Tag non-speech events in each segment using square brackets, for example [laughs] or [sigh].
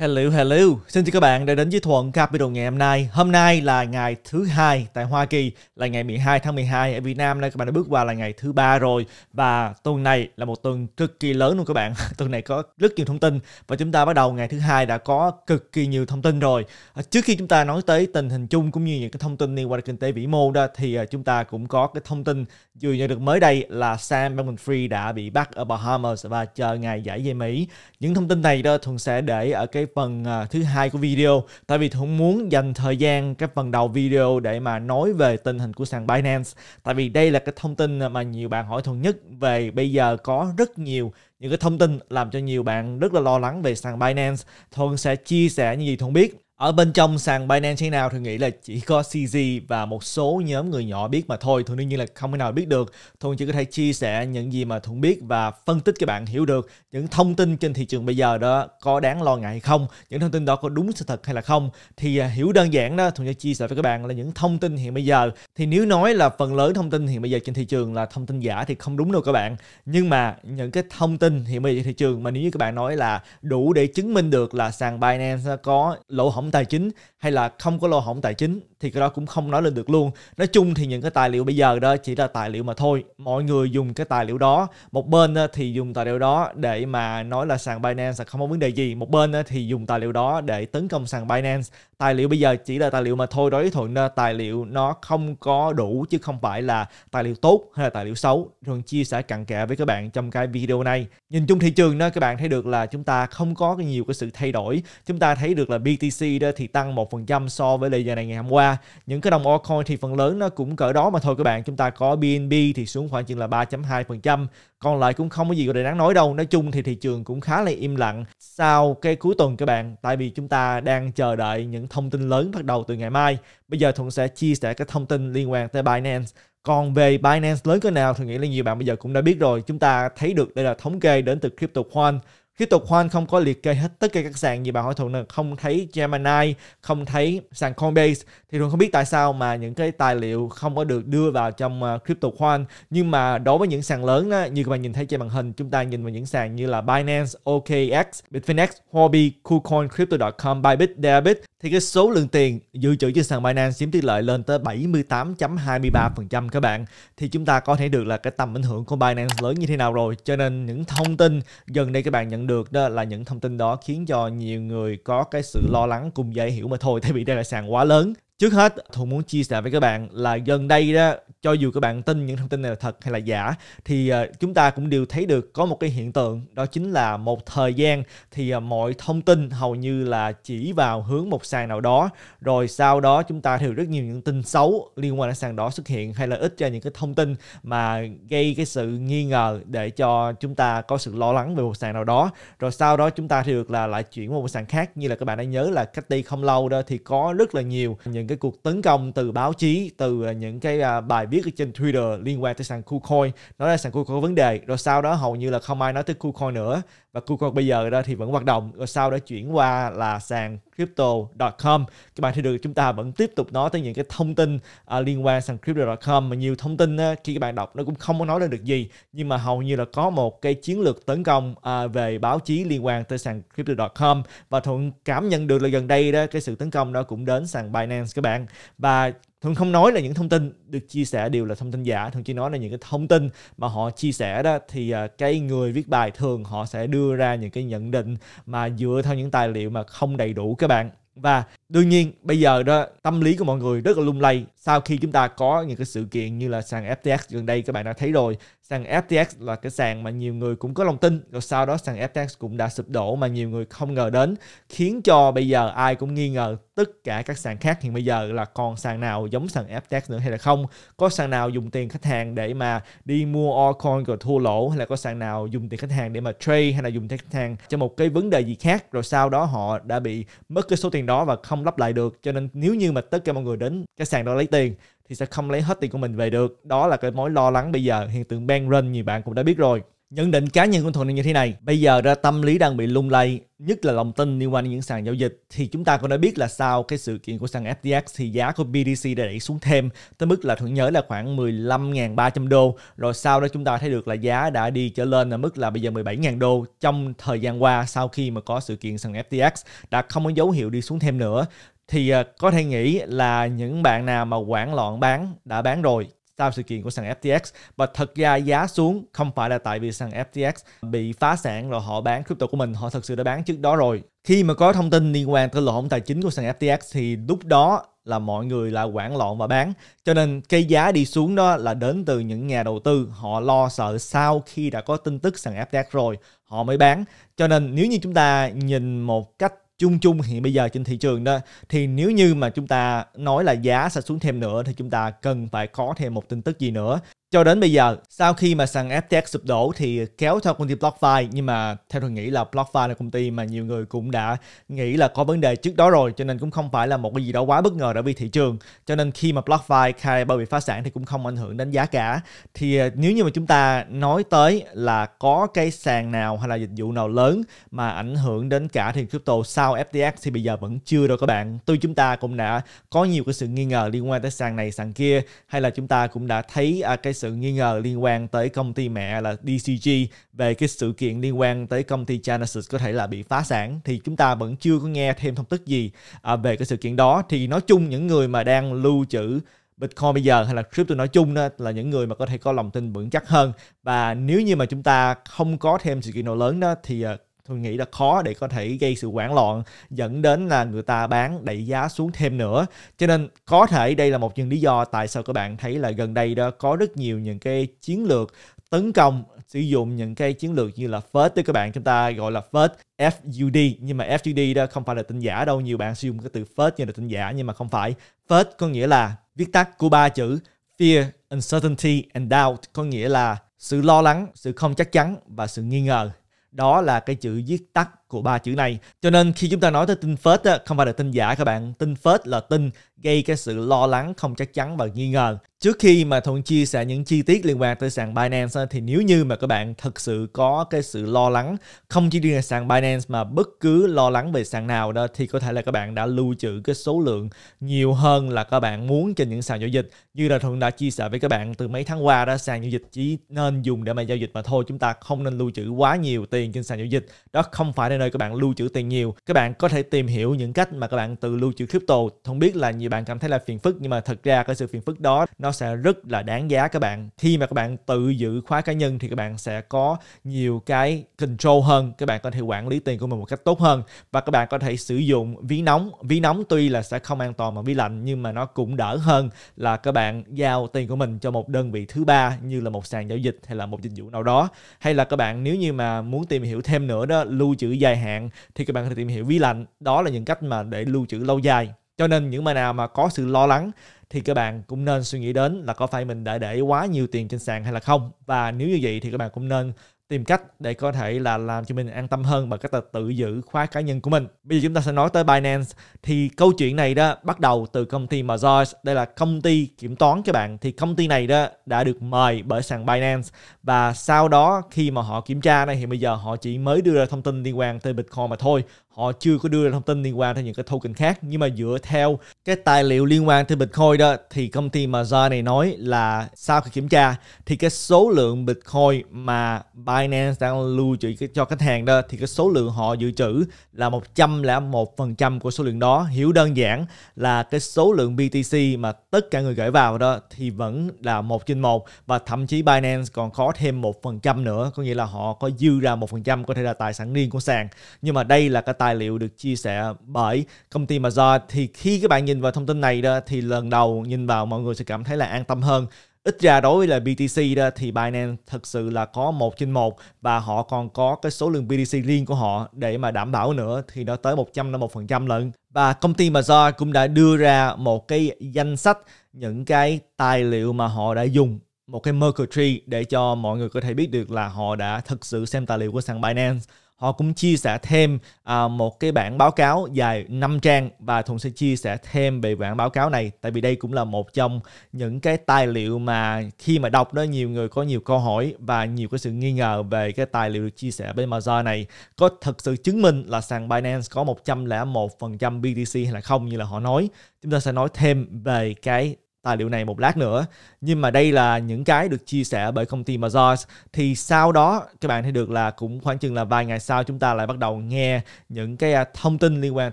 Hello, hello. Xin chào các bạn đã đến với Thuận Capital ngày hôm nay. Hôm nay là ngày thứ hai tại Hoa Kỳ, là ngày 12 tháng 12. Ở Việt Nam này các bạn đã bước qua là ngày thứ ba rồi. Và tuần này là một tuần cực kỳ lớn luôn các bạn. [laughs] tuần này có rất nhiều thông tin và chúng ta bắt đầu ngày thứ hai đã có cực kỳ nhiều thông tin rồi. À, trước khi chúng ta nói tới tình hình chung cũng như những cái thông tin liên quan đến kinh tế vĩ mô đó thì à, chúng ta cũng có cái thông tin vừa nhận được mới đây là Sam Bankman-Fried đã bị bắt ở Bahamas và chờ ngày giải về Mỹ. Những thông tin này đó thường sẽ để ở cái phần à, thứ hai của video tại vì Thuận muốn dành thời gian cái phần đầu video để mà nói về tình hình của sàn Binance tại vì đây là cái thông tin mà nhiều bạn hỏi Thuận nhất về bây giờ có rất nhiều những cái thông tin làm cho nhiều bạn rất là lo lắng về sàn Binance Thuận sẽ chia sẻ những gì Thuận biết ở bên trong sàn Binance thế nào thì nghĩ là chỉ có CZ và một số nhóm người nhỏ biết mà thôi. Thuận đương nhiên là không thể nào biết được. Thuận chỉ có thể chia sẻ những gì mà Thuận biết và phân tích các bạn hiểu được những thông tin trên thị trường bây giờ đó có đáng lo ngại hay không, những thông tin đó có đúng sự thật hay là không. Thì à, hiểu đơn giản đó, Thuận sẽ chia sẻ với các bạn là những thông tin hiện bây giờ. Thì nếu nói là phần lớn thông tin hiện bây giờ trên thị trường là thông tin giả thì không đúng đâu các bạn. Nhưng mà những cái thông tin hiện bây giờ trên thị trường mà nếu như các bạn nói là đủ để chứng minh được là sàn Binance có lỗ hổng tài chính hay là không có lỗ hổng tài chính thì cái đó cũng không nói lên được luôn nói chung thì những cái tài liệu bây giờ đó chỉ là tài liệu mà thôi mọi người dùng cái tài liệu đó một bên ờ, thì dùng tài liệu đó để mà nói là sàn binance là không có vấn đề gì một bên ờ, thì dùng tài liệu đó để tấn công sàn binance tài liệu bây giờ chỉ là tài liệu mà thôi đối với thuận ờ, tài liệu nó không có đủ chứ không phải là tài liệu tốt hay là tài liệu xấu thường chia sẻ cặn kẽ với các bạn trong cái video này nhìn chung thị trường đó các bạn thấy được là chúng ta không có nhiều cái sự thay đổi chúng ta thấy được là BTC đó thì tăng 1% so với lệ giờ này ngày hôm qua. Những cái đồng altcoin thì phần lớn nó cũng cỡ đó mà thôi các bạn. Chúng ta có BNB thì xuống khoảng chừng là 3.2%. Còn lại cũng không có gì gọi là đáng nói đâu. Nói chung thì thị trường cũng khá là im lặng sau cái cuối tuần các bạn. Tại vì chúng ta đang chờ đợi những thông tin lớn bắt đầu từ ngày mai. Bây giờ Thuận sẽ chia sẻ cái thông tin liên quan tới Binance. Còn về Binance lớn cỡ nào thì nghĩ là nhiều bạn bây giờ cũng đã biết rồi. Chúng ta thấy được đây là thống kê đến từ CryptoQuant khi tục Juan không có liệt kê hết tất cả các sàn như bạn hỏi Thuận là không thấy Gemini, không thấy sàn Coinbase thì Thuận không biết tại sao mà những cái tài liệu không có được đưa vào trong ờ, crypto Juan nhưng mà đối với những sàn lớn đó, như các bạn nhìn thấy trên màn hình chúng ta nhìn vào những sàn như là Binance, OKX, Bitfinex, Huobi, KuCoin, Crypto.com, Bybit, Debit thì cái số lượng tiền dự trữ trên sàn Binance chiếm tỷ lệ lên tới 78.23% các bạn thì chúng ta có thể được là cái tầm ảnh hưởng của Binance lớn như thế nào rồi cho nên những thông tin gần đây các bạn nhận được đó là những thông tin đó khiến cho nhiều người có cái sự lo lắng cùng dễ hiểu mà thôi tại vì đây là sàn quá lớn Trước hết, Thuận muốn chia sẻ với các bạn là gần đây đó, cho dù các bạn tin những thông tin này là thật hay là giả, thì ờ, chúng ta cũng đều thấy được có một cái hiện tượng, đó chính là một thời gian thì ờ, mọi thông tin hầu như là chỉ vào hướng một sàn nào đó, rồi sau đó chúng ta thấy rất nhiều những tin xấu liên quan đến sàn đó xuất hiện hay là ít ra những cái thông tin mà gây cái sự nghi ngờ để cho chúng ta có sự lo lắng về một sàn nào đó, rồi sau đó chúng ta thì được là lại chuyển qua một sàn khác như là các bạn đã nhớ là cách đây không lâu đó thì có rất là nhiều những cái cuộc tấn công từ báo chí từ à, những cái à, bài viết trên Twitter liên quan tới sàn KuCoin nói là sàn KuCoin có vấn đề rồi sau đó hầu như là không ai nói tới KuCoin nữa và KuCoin bây giờ đó thì vẫn hoạt động rồi sau đó chuyển qua là sàn crypto.com các bạn thấy được chúng ta vẫn tiếp tục nói tới những cái thông tin à, liên quan sàn crypto.com mà nhiều thông tin á, khi các bạn đọc nó cũng không có nói lên được gì nhưng mà hầu như là có một cái chiến lược tấn công à, về báo chí liên quan tới sàn crypto.com và thuận cảm nhận được là gần đây đó cái sự tấn công đó cũng đến sàn Binance các bạn và thường không nói là những thông tin được chia sẻ đều là thông tin giả thường chỉ nói là những cái thông tin mà họ chia sẻ đó thì à, cái người viết bài thường họ sẽ đưa ra những cái nhận định mà dựa theo những tài liệu mà không đầy đủ các bạn và đương nhiên bây giờ đó tâm lý của mọi người rất là lung lay sau khi chúng ta có những cái sự kiện như là sàn FTX gần đây các bạn đã thấy rồi sàn FTX là cái sàn mà nhiều người cũng có lòng tin rồi sau đó sàn FTX cũng đã sụp đổ mà nhiều người không ngờ đến khiến cho bây giờ ai cũng nghi ngờ tất cả các sàn khác hiện bây giờ là còn sàn nào giống sàn FTX nữa hay là không có sàn nào dùng tiền khách hàng để mà đi mua altcoin rồi thua lỗ hay là có sàn nào dùng tiền khách hàng để mà trade hay là dùng tiền khách hàng cho một cái vấn đề gì khác rồi sau đó họ đã bị mất cái số tiền đó và không không lấp lại được cho nên nếu như mà tất cả mọi người đến cái sàn đó lấy tiền thì sẽ không lấy hết tiền của mình về được đó là cái mối lo lắng bây giờ hiện tượng ban run như bạn cũng đã biết rồi Nhận định cá nhân của Thuận như thế này, bây giờ ra tâm lý đang bị lung lay, nhất là lòng tin liên quan đến những sàn giao dịch thì chúng ta cũng đã biết là sau cái sự kiện của sàn FTX thì giá của BTC đã đẩy xuống thêm tới mức là Thuận nhớ là khoảng 15.300 đô rồi sau đó chúng ta thấy được là giá đã đi trở lên ở mức là bây giờ 17.000 đô trong thời gian qua sau khi mà có sự kiện sàn FTX đã không có dấu hiệu đi xuống thêm nữa thì à, có thể nghĩ là những bạn nào mà quản loạn bán đã bán rồi sau sự kiện của sàn FTX và thật ra giá xuống không phải là tại vì sàn FTX bị phá sản rồi họ bán crypto của mình họ thật sự đã bán trước đó rồi khi mà có thông tin liên quan tới lỗ hổng tài chính của sàn FTX thì lúc đó là mọi người là quản loạn và bán cho nên cái giá đi xuống đó là đến từ những nhà đầu tư họ lo sợ sau khi đã có tin tức sàn FTX rồi họ mới bán cho nên nếu như chúng ta nhìn một cách chung chung hiện bây giờ trên thị trường đó thì nếu như mà chúng ta nói là giá sẽ xuống thêm nữa thì chúng ta cần phải có thêm một tin tức gì nữa cho đến bây giờ sau khi mà sàn FTX sụp đổ thì kéo theo công ty BlockFi nhưng mà theo tôi nghĩ là BlockFi là công ty mà nhiều người cũng đã nghĩ là có vấn đề trước đó rồi cho nên cũng không phải là một cái gì đó quá bất ngờ đối với thị trường cho nên khi mà BlockFi khai bao bị phá sản thì cũng không ảnh hưởng đến giá cả thì à, nếu như mà chúng ta nói tới là có cái sàn nào hay là dịch vụ nào lớn mà ảnh hưởng đến cả thị crypto sau FTX thì bây giờ vẫn chưa đâu các bạn Tôi chúng ta cũng đã có nhiều cái sự nghi ngờ liên quan tới sàn này sàn kia hay là chúng ta cũng đã thấy à, cái sự nghi ngờ liên quan tới công ty mẹ là DCG về cái sự kiện liên quan tới công ty Genesis có thể là bị phá sản thì chúng ta vẫn chưa có nghe thêm thông tức gì à, về cái sự kiện đó thì nói chung những người mà đang lưu trữ Bitcoin bây giờ hay là crypto nói chung đó là những người mà có thể có lòng tin vững chắc hơn và nếu như mà chúng ta không có thêm sự kiện nào lớn đó thì à, tôi nghĩ là khó để có thể gây sự hoảng loạn dẫn đến là người ta bán đẩy giá xuống thêm nữa cho nên có thể đây là một những lý do tại sao các bạn thấy là gần đây đó có rất nhiều những cái chiến lược tấn công sử dụng những cái chiến lược như là FUD tới các bạn chúng ta gọi là FUD FUD nhưng mà FUD đó không phải là tin giả đâu nhiều bạn sử dụng cái từ FUD như là tin giả nhưng mà không phải FUD có nghĩa là viết tắt của ba chữ Fear, Uncertainty and Doubt có nghĩa là sự lo lắng, sự không chắc chắn và sự nghi ngờ đó là cái chữ viết tắt của ba chữ này. Cho nên khi chúng ta nói tới tin phết á, không phải là tin giả các bạn. Tin phết là tin gây cái sự lo lắng, không chắc chắn và nghi ngờ. Trước khi mà Thuận chia sẻ những chi tiết liên quan tới sàn Binance thì nếu như mà các bạn thật sự có cái sự lo lắng không chỉ riêng là sàn Binance mà bất cứ lo lắng về sàn nào đó thì có thể là các bạn đã lưu trữ cái số lượng nhiều hơn là các bạn muốn trên những sàn giao dịch. Như là Thuận đã chia sẻ với các bạn từ mấy tháng qua đó sàn giao dịch chỉ nên dùng để mà giao dịch mà thôi chúng ta không nên lưu trữ quá nhiều tiền trên sàn giao dịch. Đó không phải là nơi các bạn lưu trữ tiền nhiều các bạn có thể tìm hiểu những cách mà các bạn tự lưu trữ crypto không biết là nhiều bạn cảm thấy là phiền phức nhưng mà thật ra cái sự phiền phức đó nó sẽ rất là đáng giá các bạn khi mà các bạn tự giữ khóa cá nhân thì các bạn sẽ có nhiều cái control hơn các bạn có thể quản lý tiền của mình một cách tốt hơn và các bạn có thể sử dụng ví nóng ví nóng tuy là sẽ không an toàn mà ví lạnh nhưng mà nó cũng đỡ hơn là các bạn giao tiền của mình cho một đơn vị thứ ba như là một sàn giao dịch hay là một dịch vụ nào đó hay là các bạn nếu như mà muốn tìm hiểu thêm nữa đó lưu trữ dài dài hạn thì các bạn có thể tìm hiểu vi lạnh đó là những cách mà để lưu trữ lâu dài cho nên những bài nào mà có sự lo lắng thì các bạn cũng nên suy nghĩ đến là có phải mình đã để quá nhiều tiền trên sàn hay là không và nếu như vậy thì các bạn cũng nên tìm cách để có thể là làm cho mình an tâm hơn bằng cách là tự giữ khóa cá nhân của mình. Bây giờ chúng ta sẽ nói tới Binance thì câu chuyện này đó bắt đầu từ công ty Mazars, đây là công ty kiểm toán các bạn thì công ty này đó đã được mời bởi sàn Binance và sau đó khi mà họ kiểm tra này thì bây giờ họ chỉ mới đưa ra thông tin liên quan tới Bitcoin mà thôi họ chưa có đưa ra thông tin liên quan tới những cái token khác nhưng mà dựa theo cái tài liệu liên quan tới Bitcoin đó thì công ty mà Mazar này nói là sau khi kiểm tra thì cái số lượng Bitcoin mà Binance đang lưu trữ cho khách hàng đó thì cái số lượng họ dự trữ là 101% của số lượng đó hiểu đơn giản là cái số lượng BTC mà tất cả người gửi vào đó thì vẫn là một trên một và thậm chí Binance còn có thêm một phần trăm nữa có nghĩa là họ có dư ra một phần trăm có thể là tài sản riêng của sàn nhưng mà đây là cái tài tài liệu được chia sẻ bởi công ty Mazar thì khi các bạn nhìn vào thông tin này đó thì lần đầu nhìn vào mọi người sẽ cảm thấy là an tâm hơn ít ra đối với là BTC đó thì Binance thực sự là có một trên một và họ còn có cái số lượng BTC riêng của họ để mà đảm bảo nữa thì nó tới 151% lận và công ty Mazar cũng đã đưa ra một cái danh sách những cái tài liệu mà họ đã dùng một cái Merkle Tree để cho mọi người có thể biết được là họ đã thực sự xem tài liệu của sàn Binance họ cũng chia sẻ thêm à, một cái bản báo cáo dài 5 trang và thùng sẽ chia sẻ thêm về bản báo cáo này tại vì đây cũng là một trong những cái tài liệu mà khi mà đọc đó nhiều người có nhiều câu hỏi và nhiều cái sự nghi ngờ về cái tài liệu được chia sẻ bên Mazar này có thật sự chứng minh là sàn Binance có 101% BTC hay là không như là họ nói. Chúng ta sẽ nói thêm về cái tài liệu này một lát nữa nhưng mà đây là những cái được chia sẻ bởi công ty Mazars thì sau đó các bạn thấy được là cũng khoảng chừng là vài ngày sau chúng ta lại bắt đầu nghe những cái à, thông tin liên quan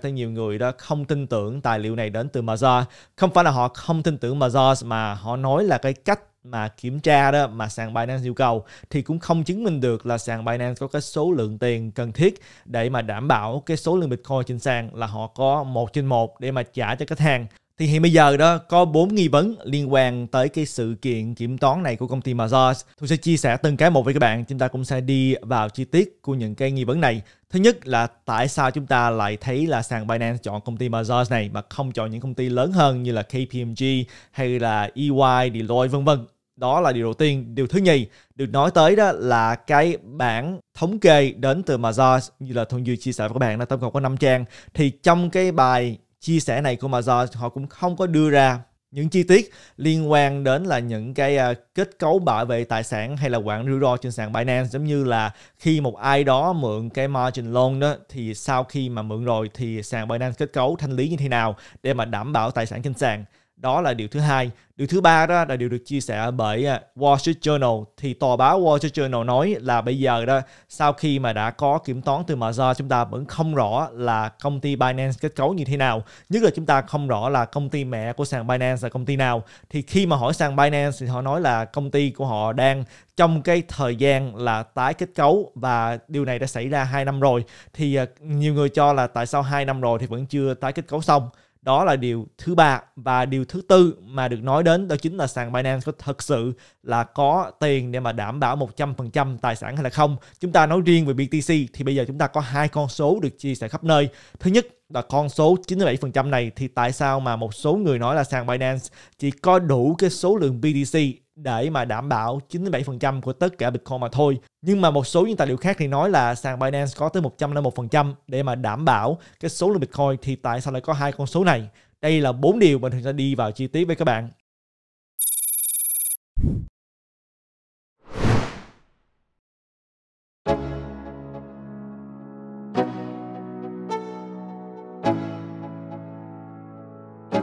tới nhiều người đó không tin tưởng tài liệu này đến từ Mazars không phải là họ không tin tưởng Mazars mà họ nói là cái cách mà kiểm tra đó mà sàn Binance yêu cầu thì cũng không chứng minh được là sàn Binance có cái số lượng tiền cần thiết để mà đảm bảo cái số lượng Bitcoin trên sàn là họ có một trên một để mà trả cho khách hàng thì hiện bây giờ đó có 4 nghi vấn liên quan tới cái sự kiện kiểm toán này của công ty Mazars. Tôi sẽ chia sẻ từng cái một với các bạn. Chúng ta cũng sẽ đi vào chi tiết của những cái nghi vấn này. Thứ nhất là tại sao chúng ta lại thấy là sàn Binance chọn công ty Mazars này mà không chọn những công ty lớn hơn như là KPMG hay là EY, Deloitte vân vân đó là điều đầu tiên điều thứ nhì được nói tới đó là cái bảng thống kê đến từ Mazars như là Thuận Duy chia sẻ với các bạn là tổng cộng có 5 trang thì trong cái bài chia sẻ này của Mazar họ cũng không có đưa ra những chi tiết liên quan đến là những cái uh, kết cấu bảo vệ tài sản hay là quản rủi ro trên sàn Binance giống như là khi một ai đó mượn cái margin loan đó thì sau khi mà mượn rồi thì sàn Binance kết cấu thanh lý như thế nào để mà đảm bảo tài sản trên sàn đó là điều thứ hai điều thứ ba đó là điều được chia sẻ bởi à, Wall Street Journal thì tòa báo Wall Street Journal nói là bây giờ đó sau khi mà đã có kiểm toán từ Mazda chúng ta vẫn không rõ là công ty Binance kết cấu như thế nào nhất là chúng ta không rõ là công ty mẹ của sàn Binance là công ty nào thì khi mà hỏi sàn Binance thì họ nói là công ty của họ đang trong cái thời gian là tái kết cấu và điều này đã xảy ra 2 năm rồi thì à, nhiều người cho là tại sao 2 năm rồi thì vẫn chưa tái kết cấu xong đó là điều thứ ba và điều thứ tư mà được nói đến đó chính là sàn Binance có thật sự là có tiền để mà đảm bảo 100% tài sản hay là không. Chúng ta nói riêng về BTC thì bây giờ chúng ta có hai con số được chia sẻ khắp nơi. Thứ nhất là con số 97% này thì tại sao mà một số người nói là sàn Binance chỉ có đủ cái số lượng BTC để mà đảm bảo 97% của tất cả Bitcoin mà thôi. Nhưng mà một số những tài liệu khác thì nói là sàn Binance có tới 101% để mà đảm bảo cái số lượng Bitcoin thì tại sao lại có hai con số này? Đây là bốn điều mình sẽ đi vào chi tiết với các bạn.